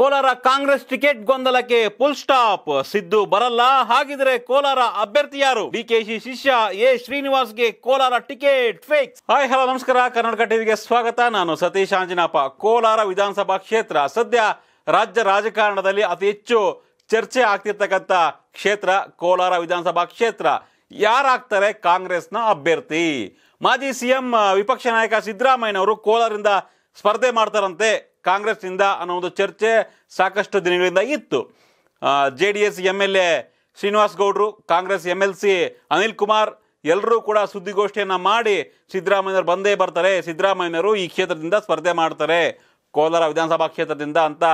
Kolar Congress ticket ಗೊಂದಲಕ್ಕೆ full stop Siddu ಬರಲ್ಲ ಹಾಗಿದ್ರೆ ಕೋಲಾರ ಅಭ್ಯರ್ಥಿ ಯಾರು ಡಿಕೆಶಿ ಶಿಷ್ಯ ಎ ಶ್ರೀನಿವಾಸ್ ಗೆ Kolar ticket fake hi hello ನಮಸ್ಕಾರ ಕರ್ನಾಟಕ ಟಿವಿಗೆ ಸ್ವಾಗತ ನಾನು ಸತೀಶ್ ಆಂಜನಾಪ ಕೋಲಾರ ವಿಧಾನಸಭಾ ಕ್ಷೇತ್ರ ಸದ್ಯ ರಾಜ್ಯ ರಾಜಕಾರಣದಲ್ಲಿ ಅತಿ ಹೆಚ್ಚು ಚರ್ಚೆ ಆಗ್ತಿರ್ತಕ್ಕಂಥ ಕ್ಷೇತ್ರ ಕೋಲಾರ ವಿಧಾನಸಭಾ ಕ್ಷೇತ್ರ ಯಾರಾಗ್ತಾರೆ ಕಾಂಗ್ರೆಸ್ನ ಅಭ್ಯರ್ಥಿ ಮಾಜಿ ಸಿಎಂ ವಿಪಕ್ಷ ನಾಯಕ ಸಿದ್ದರಾಮಯ್ಯನವರು ಕೋಲಾರದಿಂದ ಸ್ಪರ್ಧೆ ಮಾಡ್ತಾರಂತೆ ಕಾಂಗ್ರೆಸ್ನಿಂದ ಅನ್ನೋ ಒಂದು ಚರ್ಚೆ ಸಾಕಷ್ಟು ದಿನಗಳಿಂದ ಇತ್ತು J D S M L A Srinivas ಗೌಡ್ರು Congress M L C Anil Kumar ಎಲ್ಲರೂ ಕೂಡ ಸುದ್ದಿಗೋಷ್ಠಿಯನ್ನು ಮಾಡಿ ಸಿದ್ದರಾಮಯ್ಯರು ಬಂದೇ ಬರ್ತಾರೆ ಸಿದ್ದರಾಮಯ್ಯರು ಈ ಕ್ಷೇತ್ರದಿಂದ ಸ್ಪರ್ಧೆ ಮಾಡ್ತಾರೆ ಕೋಲಾರ ವಿಧಾನಸಭಾ ಕ್ಷೇತ್ರದಿಂದ ಅಂತ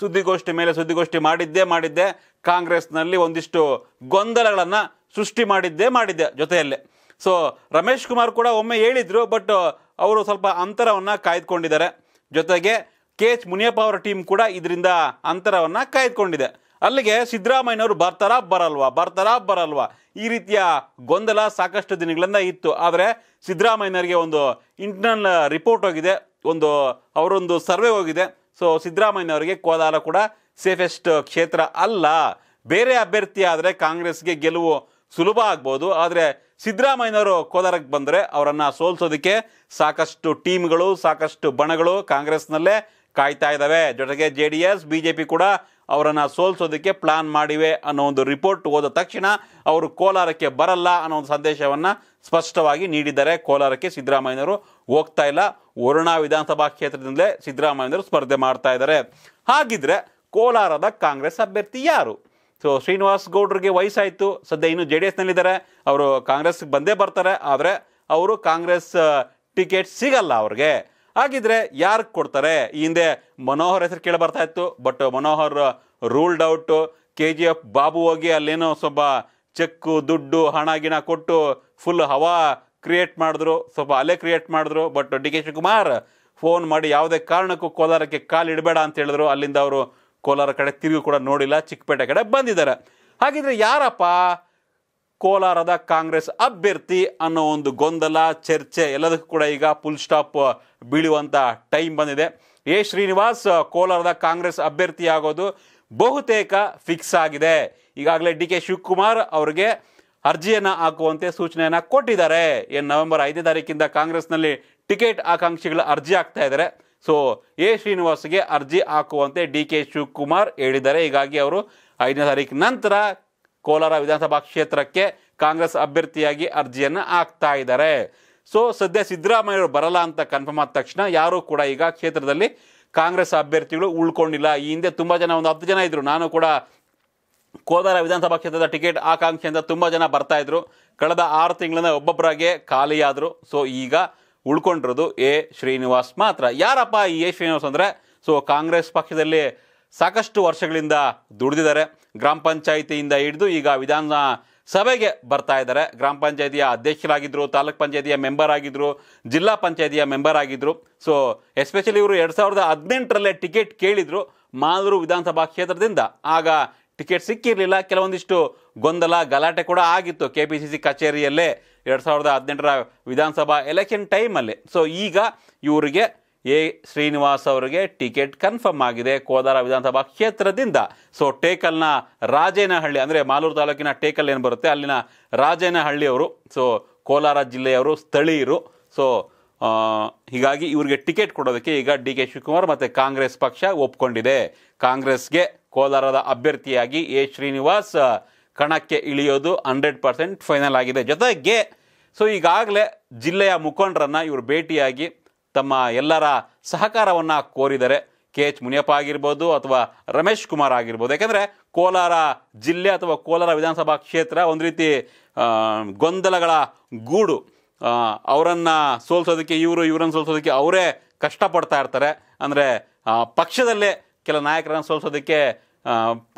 ಸುದ್ದಿಗೋಷ್ಠಿ ಮೇಲೆ ಸುದ್ದಿಗೋಷ್ಠಿ ಮಾಡಿದ್ದೇ ಮಾಡಿದ್ದೆ ಕಾಂಗ್ರೆಸ್ನಲ್ಲಿ ಒಂದಿಷ್ಟು ಗೊಂದಲಗಳನ್ನು ಸೃಷ್ಟಿ ಮಾಡಿದ್ದೇ ಮಾಡಿದ್ದೆ ಜೊತೆಯಲ್ಲೇ ಸೊ ರಮೇಶ್ ಕುಮಾರ್ ಕೂಡ ಒಮ್ಮೆ ಹೇಳಿದರು ಬಟ್ ಅವರು ಸ್ವಲ್ಪ ಅಂತರವನ್ನು ಕಾಯ್ದುಕೊಂಡಿದ್ದಾರೆ ಜೊತೆಗೆ ಕೆ ಎಚ್ ಮುನಿಯಪ್ಪ ಅವರ ಟೀಮ್ ಕೂಡ ಇದರಿಂದ ಅಂತರವನ್ನು ಕಾಯ್ದುಕೊಂಡಿದೆ ಅಲ್ಲಿಗೆ ಸಿದ್ದರಾಮಯ್ಯನವರು ಬರ್ತಾರಾ ಬರಲ್ವಾ ಬರ್ತಾರಾ ಬರಲ್ವಾ ಈ ರೀತಿಯ ಗೊಂದಲ ಸಾಕಷ್ಟು ದಿನಗಳಿಂದ ಇತ್ತು ಆದರೆ ಸಿದ್ದರಾಮಯ್ಯನವರಿಗೆ ಒಂದು ಇಂಟರ್ನಲ್ ರಿಪೋರ್ಟ್ ಹೋಗಿದೆ ಒಂದು ಅವರೊಂದು ಸರ್ವೆ ಹೋಗಿದೆ ಸೊ ಸಿದ್ದರಾಮಯ್ಯನವರಿಗೆ ಕೋಲಾರ ಕೂಡ ಸೇಫೆಸ್ಟ್ ಕ್ಷೇತ್ರ ಅಲ್ಲ ಬೇರೆ ಅಭ್ಯರ್ಥಿ ಆದರೆ ಕಾಂಗ್ರೆಸ್ಗೆ ಗೆಲುವು ಸುಲಭ ಆಗ್ಬೋದು ಆದರೆ ಸಿದ್ದರಾಮಯ್ಯನವರು ಕೋಲಾರಕ್ಕೆ ಬಂದರೆ ಅವರನ್ನು ಸೋಲ್ಸೋದಕ್ಕೆ ಸಾಕಷ್ಟು ಟೀಮ್ಗಳು ಸಾಕಷ್ಟು ಬಣಗಳು ಕಾಂಗ್ರೆಸ್ನಲ್ಲೇ ಕಾಯ್ತಾ ಇದ್ದಾವೆ ಜೊತೆಗೆ J D S B J P ಕೂಡ ಅವರನ್ನು ಸೋಲ್ಸೋದಕ್ಕೆ ಪ್ಲಾನ್ ಮಾಡಿವೆ ಅನ್ನೋ ಒಂದು ರಿಪೋರ್ಟ್ ಹೋದ ತಕ್ಷಣ ಅವರು ಕೋಲಾರಕ್ಕೆ ಬರಲ್ಲ ಅನ್ನೋ ಒಂದು ಸಂದೇಶವನ್ನು ಸ್ಪಷ್ಟವಾಗಿ ನೀಡಿದ್ದಾರೆ ಕೋಲಾರಕ್ಕೆ ಸಿದ್ದರಾಮಯ್ಯನವರು ಹೋಗ್ತಾ ಇಲ್ಲ ವರುಣಾ ವಿಧಾನಸಭಾ ಕ್ಷೇತ್ರದಿಂದಲೇ ಸಿದ್ದರಾಮಯ್ಯನವರು ಸ್ಪರ್ಧೆ ಮಾಡ್ತಾ ಇದ್ದಾರೆ ಹಾಗಿದ್ರೆ ಕೋಲಾರದ ಕಾಂಗ್ರೆಸ್ ಅಭ್ಯರ್ಥಿ ಯಾರು ಸೊ ಶ್ರೀನಿವಾಸ್ ಗೌಡ್ರಿಗೆ ವಯಸ್ಸಾಯಿತು ಸದ್ಯ ಇನ್ನು ಜೆ ಡಿ ಎಸ್ನಲ್ಲಿದ್ದಾರೆ ಅವರು ಕಾಂಗ್ರೆಸ್ಗೆ ಬಂದೇ ಬರ್ತಾರೆ ಆದರೆ ಅವರು ಕಾಂಗ್ರೆಸ್ ಟಿಕೆಟ್ ಸಿಗಲ್ಲ ಅವ್ರಿಗೆ ಹಾಗಿದ್ರೆ ಯಾರಿಗೆ ಕೊಡ್ತಾರೆ ಈ ಹಿಂದೆ ಮನೋಹರ್ ಹೆಸರು ಕೇಳಿ ಬರ್ತಾ ಇತ್ತು but Manohar ruled out K G F Babu ಹೋಗಿ ಅಲ್ಲೇನೋ ಸ್ವಲ್ಪ ಚೆಕ್ಕು ದುಡ್ಡು ಹಣ ಗಿಣ ಕೊಟ್ಟು ಫುಲ್ ಹವಾ ಕ್ರಿಯೇಟ್ ಮಾಡಿದ್ರು ಸ್ವಲ್ಪ ಅಲೆ ಕ್ರಿಯೇಟ್ ಮಾಡಿದ್ರು but D K Shivakumar phone ಮಾಡಿ ಯಾವುದೇ ಕಾರಣಕ್ಕೂ ಕೋಲಾರಕ್ಕೆ ಕಾಲಿಡಬೇಡ ಅಂತ ಹೇಳಿದ್ರು ಅಲ್ಲಿಂದ ಅವರು ಕೋಲಾರ ಕಡೆ ತಿರುಗಿ ಕೂಡ ನೋಡಿಲ್ಲ ಚಿಕ್ಕಪೇಟೆ ಕಡೆ ಬಂದಿದ್ದಾರೆ ಹಾಗಿದ್ರೆ ಯಾರಪ್ಪ ಕೋಲಾರದ ಕಾಂಗ್ರೆಸ್ ಅಭ್ಯರ್ಥಿ ಅನ್ನೋ ಒಂದು ಗೊಂದಲ ಚರ್ಚೆ ಎಲ್ಲದಕ್ಕೂ ಕೂಡ ಈಗ ಫುಲ್ ಸ್ಟಾಪ್ ಬೀಳುವಂಥ ಟೈಮ್ ಬಂದಿದೆ ಎ ಶ್ರೀನಿವಾಸ್ ಕೋಲಾರದ ಕಾಂಗ್ರೆಸ್ ಅಭ್ಯರ್ಥಿ ಆಗೋದು ಬಹುತೇಕ ಫಿಕ್ಸ್ ಆಗಿದೆ ಈಗಾಗಲೇ ಡಿ ಕೆ ಶಿವಕುಮಾರ್ ಅವರಿಗೆ ಅರ್ಜಿಯನ್ನು ಹಾಕುವಂತೆ ಸೂಚನೆಯನ್ನು ಕೊಟ್ಟಿದ್ದಾರೆ ಏನು ನವೆಂಬರ್ ಐದನೇ ತಾರೀಕಿಂದ ಕಾಂಗ್ರೆಸ್ನಲ್ಲಿ ಟಿಕೆಟ್ ಆಕಾಂಕ್ಷಿಗಳ ಅರ್ಜಿ ಹಾಕ್ತಾ ಇದ್ದಾರೆ ಸೊ ಎ ಶ್ರೀನಿವಾಸ್ಗೆ ಅರ್ಜಿ ಹಾಕುವಂತೆ ಡಿ ಕೆ ಶಿವಕುಮಾರ್ ಹೇಳಿದ್ದಾರೆ ಹೀಗಾಗಿ ಅವರು ಐದನೇ ತಾರೀಕು ನಂತರ ಕೋಲಾರ ವಿಧಾನಸಭಾ ಕ್ಷೇತ್ರಕ್ಕೆ ಕಾಂಗ್ರೆಸ್ ಅಭ್ಯರ್ಥಿಯಾಗಿ ಅರ್ಜಿಯನ್ನು ಹಾಕ್ತಾ ಇದ್ದಾರೆ ಸೊ ಸದ್ಯ ಅವರು ಬರಲ್ಲ ಅಂತ ಕನ್ಫರ್ಮ್ ಆದ ತಕ್ಷಣ ಯಾರೂ ಕೂಡ ಈಗ ಕ್ಷೇತ್ರದಲ್ಲಿ ಕಾಂಗ್ರೆಸ್ ಅಭ್ಯರ್ಥಿಗಳು ಉಳ್ಕೊಂಡಿಲ್ಲ ಈ ಹಿಂದೆ ತುಂಬ ಜನ ಒಂದು ಹತ್ತು ಜನ ಇದ್ದರು ನಾನು ಕೂಡ ಕೋಲಾರ ವಿಧಾನಸಭಾ ಕ್ಷೇತ್ರದ ಟಿಕೆಟ್ ಆಕಾಂಕ್ಷೆಯಿಂದ ತುಂಬ ಜನ ಬರ್ತಾ ಇದ್ರು ಕಳೆದ ಆರು ತಿಂಗಳನ್ನ ಒಬ್ಬೊಬ್ಬರಾಗೆ ಖಾಲಿಯಾದರು ಸೊ ಈಗ ಉಳ್ಕೊಂಡಿರೋದು ಎ ಶ್ರೀನಿವಾಸ್ ಮಾತ್ರ ಯಾರಪ್ಪ ಈ ಎ ಶ್ರೀನಿವಾಸ್ ಅಂದರೆ ಸೊ ಕಾಂಗ್ರೆಸ್ ಪಕ್ಷದಲ್ಲಿ ಸಾಕಷ್ಟು ವರ್ಷಗಳಿಂದ ದುಡಿದಿದ್ದಾರೆ ಗ್ರಾಮ ಪಂಚಾಯಿತಿಯಿಂದ ಹಿಡಿದು ಈಗ ವಿಧಾನ ಸಭೆಗೆ ಬರ್ತಾ ಇದ್ದಾರೆ ಗ್ರಾಮ ಪಂಚಾಯಿತಿಯ ಅಧ್ಯಕ್ಷರಾಗಿದ್ದರು ತಾಲೂಕ್ ಪಂಚಾಯಿತಿಯ ಮೆಂಬರ್ ಆಗಿದ್ದರು ಜಿಲ್ಲಾ ಪಂಚಾಯಿತಿಯ ಮೆಂಬರ್ ಆಗಿದ್ದರು ಸೊ ಎಸ್ಪೆಷಲಿ ಇವರು ಎರಡು ಸಾವಿರದ ಹದಿನೆಂಟರಲ್ಲೇ ಟಿಕೆಟ್ ಕೇಳಿದರು ಮಾಲೂರು ವಿಧಾನಸಭಾ ಕ್ಷೇತ್ರದಿಂದ ಆಗ ಟಿಕೆಟ್ ಸಿಕ್ಕಿರಲಿಲ್ಲ ಕೆಲವೊಂದಿಷ್ಟು ಗೊಂದಲ ಗಲಾಟೆ ಕೂಡ ಆಗಿತ್ತು ಕೆ ಪಿ ಸಿ ಸಿ ಕಚೇರಿಯಲ್ಲೇ ಎರಡು ಸಾವಿರದ ಹದಿನೆಂಟರ ವಿಧಾನಸಭಾ ಎಲೆಕ್ಷನ್ ಟೈಮಲ್ಲಿ ಸೊ ಈಗ ಇವರಿಗೆ ಎ ಶ್ರೀನಿವಾಸ್ ಅವರಿಗೆ ಟಿಕೆಟ್ ಕನ್ಫರ್ಮ್ ಆಗಿದೆ ಕೋಲಾರ ವಿಧಾನಸಭಾ ಕ್ಷೇತ್ರದಿಂದ ಸೊ ಟೇಕಲ್ನ ರಾಜೇನಹಳ್ಳಿ ಅಂದರೆ ಮಾಲೂರು ತಾಲೂಕಿನ ಟೇಕಲ್ ಏನು ಬರುತ್ತೆ ಅಲ್ಲಿನ ರಾಜೇನಹಳ್ಳಿಯವರು ಸೊ ಕೋಲಾರ ಜಿಲ್ಲೆಯವರು ಸ್ಥಳೀಯರು ಸೊ ಹೀಗಾಗಿ ಇವರಿಗೆ ಟಿಕೆಟ್ ಕೊಡೋದಕ್ಕೆ ಈಗ ಡಿ ಕೆ ಶಿವಕುಮಾರ್ ಮತ್ತು ಕಾಂಗ್ರೆಸ್ ಪಕ್ಷ ಒಪ್ಕೊಂಡಿದೆ ಕಾಂಗ್ರೆಸ್ಗೆ ಕೋಲಾರದ ಅಭ್ಯರ್ಥಿಯಾಗಿ ಎ ಶ್ರೀನಿವಾಸ್ ಕಣಕ್ಕೆ ಇಳಿಯೋದು ಹಂಡ್ರೆಡ್ ಪರ್ಸೆಂಟ್ ಫೈನಲ್ ಆಗಿದೆ ಜೊತೆಗೆ ಸೊ ಈಗಾಗಲೇ ಜಿಲ್ಲೆಯ ಮುಖಂಡರನ್ನು ಇವರು ಭೇಟಿಯಾಗಿ ತಮ್ಮ ಎಲ್ಲರ ಸಹಕಾರವನ್ನು ಕೋರಿದರೆ ಕೆ ಎಚ್ ಮುನಿಯಪ್ಪ ಆಗಿರ್ಬೋದು ಅಥವಾ ರಮೇಶ್ ಕುಮಾರ್ ಆಗಿರ್ಬೋದು ಯಾಕೆಂದರೆ ಕೋಲಾರ ಜಿಲ್ಲೆ ಅಥವಾ ಕೋಲಾರ ವಿಧಾನಸಭಾ ಕ್ಷೇತ್ರ ಒಂದು ರೀತಿ ಗೊಂದಲಗಳ ಗೂಡು ಅವರನ್ನು ಸೋಲ್ಸೋದಕ್ಕೆ ಇವರು ಇವರನ್ನು ಸೋಲ್ಸೋದಕ್ಕೆ ಅವರೇ ಕಷ್ಟಪಡ್ತಾ ಇರ್ತಾರೆ ಅಂದರೆ ಪಕ್ಷದಲ್ಲೇ ಕೆಲ ನಾಯಕರನ್ನು ಸೋಲ್ಸೋದಕ್ಕೆ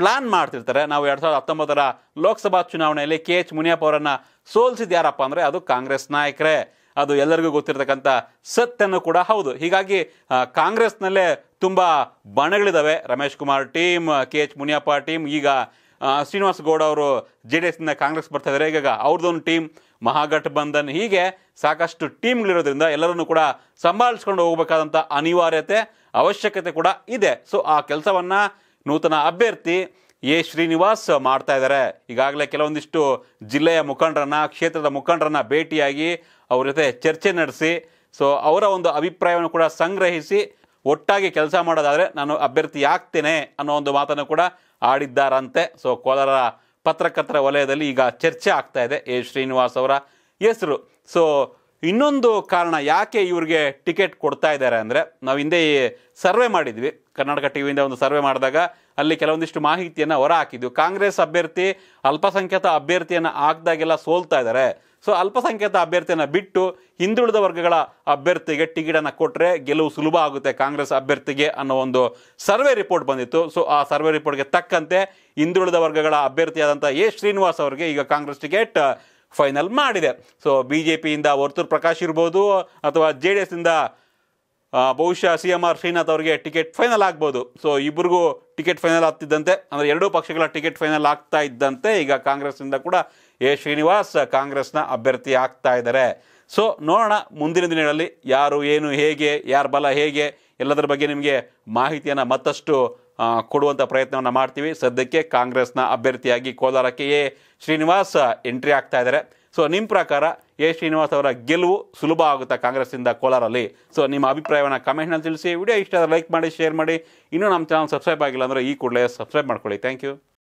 ಪ್ಲಾನ್ ಮಾಡ್ತಿರ್ತಾರೆ ನಾವು ಎರಡು ಸಾವಿರದ ಹತ್ತೊಂಬತ್ತರ ಲೋಕಸಭಾ ಚುನಾವಣೆಯಲ್ಲಿ ಕೆ ಎಚ್ ಮುನಿಯಪ್ಪ ಅವರನ್ನು ಸೋಲಿಸಿದ ಯಾರಪ್ಪ ಅಂದರೆ ಅದು ಕಾಂಗ್ರೆಸ್ ನಾಯಕರೇ ಅದು ಎಲ್ಲರಿಗೂ ಗೊತ್ತಿರತಕ್ಕಂಥ ಸತ್ಯನೂ ಕೂಡ ಹೌದು ಹೀಗಾಗಿ ಕಾಂಗ್ರೆಸ್ನಲ್ಲೇ ತುಂಬ ಬಣಗಳಿದ್ದಾವೆ Ramesh Kumar team K H Muniyappa team ಈಗ ಶ್ರೀನಿವಾಸ್ ಗೌಡ ಅವರು ಜೆ ಡಿ ಎಸ್ನಿಂದ ಕಾಂಗ್ರೆಸ್ ಬರ್ತಾ ಇದ್ದಾರೆ ಈಗ ಅವ್ರದ್ದೊಂದು ಟೀಮ್ ಮಹಾಗಠಬಂಧನ್ ಹೀಗೆ ಸಾಕಷ್ಟು ಟೀಮ್ಗಳಿರೋದ್ರಿಂದ ಎಲ್ಲರನ್ನೂ ಕೂಡ ಸಂಭಾಳಿಸ್ಕೊಂಡು ಹೋಗಬೇಕಾದಂಥ ಅನಿವಾರ್ಯತೆ ಅವಶ್ಯಕತೆ ಕೂಡ ಇದೆ ಸೊ ಆ ಕೆಲಸವನ್ನು ನೂತನ ಅಭ್ಯರ್ಥಿ ಎ ಶ್ರೀನಿವಾಸ್ ಮಾಡ್ತಾ ಇದ್ದಾರೆ ಈಗಾಗಲೇ ಕೆಲವೊಂದಿಷ್ಟು ಜಿಲ್ಲೆಯ ಮುಖಂಡರನ್ನ ಕ್ಷೇತ್ರದ ಮುಖಂಡರನ್ನ ಭೇಟಿಯಾಗಿ ಅವ್ರ ಜೊತೆ ಚರ್ಚೆ ನಡೆಸಿ ಸೊ ಅವರ ಒಂದು ಅಭಿಪ್ರಾಯವನ್ನು ಕೂಡ ಸಂಗ್ರಹಿಸಿ ಒಟ್ಟಾಗಿ ಕೆಲಸ ಮಾಡೋದಾದರೆ ನಾನು ಅಭ್ಯರ್ಥಿ ಆಗ್ತೇನೆ ಅನ್ನೋ ಒಂದು ಮಾತನ್ನು ಕೂಡ ಆಡಿದ್ದಾರಂತೆ ಸೊ ಕೋಲಾರ ಪತ್ರಕರ್ತರ ವಲಯದಲ್ಲಿ ಈಗ ಚರ್ಚೆ ಆಗ್ತಾ ಇದೆ ಎ ಶ್ರೀನಿವಾಸ್ ಅವರ ಹೆಸರು ಸೊ ಇನ್ನೊಂದು ಕಾರಣ ಯಾಕೆ ಇವ್ರಿಗೆ ಟಿಕೆಟ್ ಕೊಡ್ತಾ ಇದ್ದಾರೆ ಅಂದರೆ ನಾವು ಹಿಂದೆ ಸರ್ವೆ ಮಾಡಿದ್ವಿ ಕರ್ನಾಟಕ ಟಿವಿಯಿಂದ ಒಂದು ಸರ್ವೆ ಮಾಡಿದಾಗ ಅಲ್ಲಿ ಕೆಲವೊಂದಿಷ್ಟು ಮಾಹಿತಿಯನ್ನು ಹೊರ ಹಾಕಿದ್ವಿ ಕಾಂಗ್ರೆಸ್ ಅಭ್ಯರ್ಥಿ ಅಲ್ಪಸಂಖ್ಯಾತ ಅಭ್ಯರ್ಥಿಯನ್ನು ಹಾಕಿದಾಗೆಲ್ಲ ಸೋಲ್ತಾ ಇದ್ದಾರೆ ಸೊ ಅಲ್ಪಸಂಖ್ಯಾತ ಅಭ್ಯರ್ಥಿಯನ್ನು ಬಿಟ್ಟು ಹಿಂದುಳಿದ ವರ್ಗಗಳ ಅಭ್ಯರ್ಥಿಗೆ ಟಿಕೆಟನ್ನು ಕೊಟ್ಟರೆ ಗೆಲುವು ಸುಲಭ ಆಗುತ್ತೆ ಕಾಂಗ್ರೆಸ್ ಅಭ್ಯರ್ಥಿಗೆ ಅನ್ನೋ ಒಂದು ಸರ್ವೆ ರಿಪೋರ್ಟ್ ಬಂದಿತ್ತು ಸೊ ಆ ಸರ್ವೆ ರಿಪೋರ್ಟ್ಗೆ ತಕ್ಕಂತೆ ಹಿಂದುಳಿದ ವರ್ಗಗಳ ಅಭ್ಯರ್ಥಿಯಾದಂಥ ಎ ಶ್ರೀನಿವಾಸ್ ಅವರಿಗೆ ಈಗ ಕಾಂಗ್ರೆಸ್ ಟಿಕೆಟ್ ಫೈನಲ್ ಮಾಡಿದೆ ಸೊ ಬಿ ಜೆ ಪಿಯಿಂದ ವರ್ತೂರ್ ಪ್ರಕಾಶ್ ಇರ್ಬೋದು ಅಥವಾ ಜೆ ಡಿ ಇಂದ ಬಹುಶಃ ಸಿ ಎಮ್ ಆರ್ ಶ್ರೀನಾಥ್ ಅವರಿಗೆ ಟಿಕೆಟ್ ಫೈನಲ್ ಆಗ್ಬೋದು ಸೊ ಇಬ್ಬರಿಗೂ ಟಿಕೆಟ್ ಫೈನಲ್ ಆಗ್ತಿದ್ದಂತೆ ಅಂದರೆ ಎರಡೂ ಪಕ್ಷಗಳ ಟಿಕೆಟ್ ಫೈನಲ್ ಆಗ್ತಾ ಇದ್ದಂತೆ ಈಗ ಕಾಂಗ್ರೆಸ್ನಿಂದ ಕೂಡ ಎ ಶ್ರೀನಿವಾಸ್ ಕಾಂಗ್ರೆಸ್ನ ಅಭ್ಯರ್ಥಿ ಆಗ್ತಾ ಇದ್ದಾರೆ ಸೊ ನೋಡೋಣ ಮುಂದಿನ ದಿನಗಳಲ್ಲಿ ಯಾರು ಏನು ಹೇಗೆ ಯಾರ ಬಲ ಹೇಗೆ ಎಲ್ಲದರ ಬಗ್ಗೆ ನಿಮಗೆ ಮಾಹಿತಿಯನ್ನು ಮತ್ತಷ್ಟು ಕೊಡುವಂಥ ಪ್ರಯತ್ನವನ್ನು ಮಾಡ್ತೀವಿ ಸದ್ಯಕ್ಕೆ ಕಾಂಗ್ರೆಸ್ನ ಅಭ್ಯರ್ಥಿಯಾಗಿ ಕೋಲಾರಕ್ಕೆ ಎ ಶ್ರೀನಿವಾಸ್ ಎಂಟ್ರಿ ಆಗ್ತಾ ಇದ್ದಾರೆ ಸೊ ನಿಮ್ಮ ಪ್ರಕಾರ ಎ ಶ್ರೀನಿವಾಸ್ ಅವರ ಗೆಲುವು ಸುಲಭ ಆಗುತ್ತಾ ಕಾಂಗ್ರೆಸ್ಸಿಂದ ಕೋಲಾರಲ್ಲಿ ಸೊ ನಿಮ್ಮ ಅಭಿಪ್ರಾಯವನ್ನು ಕಮೆಂಟ್ನಲ್ಲಿ ತಿಳಿಸಿ ವಿಡಿಯೋ ಇಷ್ಟ ಲೈಕ್ ಮಾಡಿ ಶೇರ್ ಮಾಡಿ ಇನ್ನೂ ನಮ್ಮ ಚಾನಲ್ ಸಬ್ಸ್ಕ್ರೈಬ್ ಆಗಿಲ್ಲ ಅಂದರೆ ಈ ಕೂಡಲೇ ಸಬ್ಸ್ಕ್ರೈಬ್ ಮಾಡ್ಕೊಳ್ಳಿ ಥ್ಯಾಂಕ್ ಯು